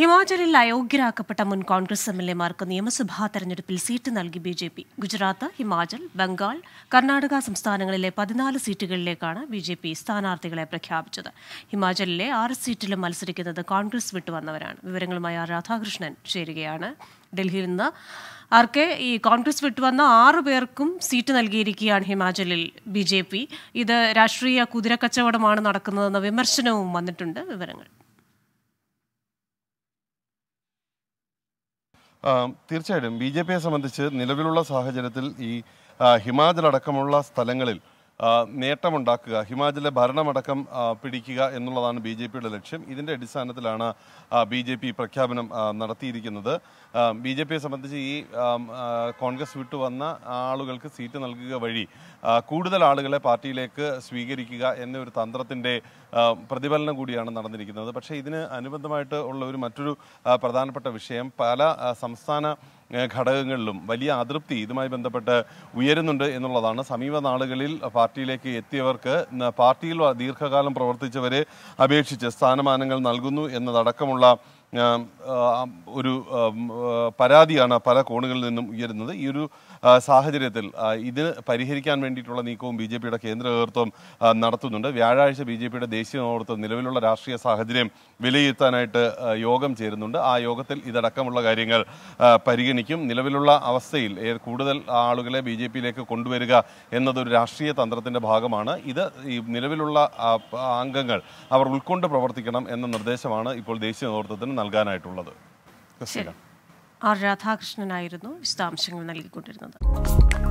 ഹിമാചലിൽ അയോഗ്യരാക്കപ്പെട്ട മുൻ Congress M L എമാർക്ക് നിയമസഭാ തെരഞ്ഞെടുപ്പിൽ സീറ്റ് നൽകി B J P Gujarat Himachal Bengal Karnataka സംസ്ഥാനങ്ങളിലെ പതിനാല് സീറ്റുകളിലേക്കാണ് ബി ജെ പി സ്ഥാനാർത്ഥികളെ പ്രഖ്യാപിച്ചത് ഹിമാചലിലെ ആറ് സീറ്റിലും മത്സരിക്കുന്നത് കോൺഗ്രസ് വിട്ടുവന്നവരാണ് വിവരങ്ങളുമായി ആർ രാധാകൃഷ്ണൻ ചേരുകയാണ് ഡൽഹിയിൽ നിന്ന് ആർ കെ ഈ കോൺഗ്രസ് വിട്ടുവന്ന ആറ് പേർക്കും സീറ്റ് നൽകിയിരിക്കുകയാണ് ഹിമാചലിൽ ബി ജെ പി ഇത് രാഷ്ട്രീയ കുതിരക്കച്ചവടമാണ് നടക്കുന്നതെന്ന വിമർശനവും വന്നിട്ടുണ്ട് വിവരങ്ങൾ തീർച്ചയായിട്ടും ബി ജെ പിയെ സംബന്ധിച്ച് നിലവിലുള്ള സാഹചര്യത്തിൽ ഈ ഹിമാചൽ അടക്കമുള്ള സ്ഥലങ്ങളിൽ നേട്ടമുണ്ടാക്കുക ഹിമാചലിലെ ഭരണമടക്കം പിടിക്കുക എന്നുള്ളതാണ് ബി ജെ പിയുടെ ലക്ഷ്യം ഇതിൻ്റെ അടിസ്ഥാനത്തിലാണ് ബി ജെ പി പ്രഖ്യാപനം നടത്തിയിരിക്കുന്നത് ബി ജെ പിയെ സംബന്ധിച്ച് ഈ കോൺഗ്രസ് വിട്ടുവന്ന ആളുകൾക്ക് സീറ്റ് നൽകുക വഴി കൂടുതൽ ആളുകളെ പാർട്ടിയിലേക്ക് സ്വീകരിക്കുക എന്ന ഒരു തന്ത്രത്തിൻ്റെ പ്രതിഫലനം കൂടിയാണ് നടന്നിരിക്കുന്നത് പക്ഷേ ഇതിന് അനുബന്ധമായിട്ട് ഉള്ള ഒരു മറ്റൊരു പ്രധാനപ്പെട്ട വിഷയം പല സംസ്ഥാന ഘടകങ്ങളിലും വലിയ അതൃപ്തി ഇതുമായി ബന്ധപ്പെട്ട് ഉയരുന്നുണ്ട് എന്നുള്ളതാണ് സമീപ നാളുകളിൽ പാർട്ടിയിലേക്ക് എത്തിയവർക്ക് പാർട്ടിയിൽ ദീർഘകാലം പ്രവർത്തിച്ചവരെ അപേക്ഷിച്ച് സ്ഥാനമാനങ്ങൾ നൽകുന്നു എന്നതടക്കമുള്ള ഒരു പരാതിയാണ് പല കോണുകളിൽ നിന്നും ഉയരുന്നത് ഈ ഒരു സാഹചര്യത്തിൽ ഇത് പരിഹരിക്കാൻ വേണ്ടിയിട്ടുള്ള നീക്കവും ബി ജെ പിയുടെ കേന്ദ്ര നേതൃത്വം നടത്തുന്നുണ്ട് വ്യാഴാഴ്ച ബി ജെ പിയുടെ ദേശീയ നേതൃത്വം നിലവിലുള്ള രാഷ്ട്രീയ സാഹചര്യം വിലയിരുത്താനായിട്ട് യോഗം ചേരുന്നുണ്ട് ആ യോഗത്തിൽ ഇതടക്കമുള്ള കാര്യങ്ങൾ പരിഗണിക്കും നിലവിലുള്ള അവസ്ഥയിൽ കൂടുതൽ ആളുകളെ ബി ജെ പിയിലേക്ക് കൊണ്ടുവരിക എന്നതൊരു രാഷ്ട്രീയ തന്ത്രത്തിൻ്റെ ഭാഗമാണ് ഇത് ഈ നിലവിലുള്ള അംഗങ്ങൾ അവർ ഉൾക്കൊണ്ട് പ്രവർത്തിക്കണം എന്ന നിർദ്ദേശമാണ് ഇപ്പോൾ ദേശീയ നേതൃത്വത്തിന് നൽകാനായിട്ടുള്ളത് ആർ രാധാകൃഷ്ണനായിരുന്നു വിശദാംശങ്ങൾ നൽകിക്കൊണ്ടിരുന്നത്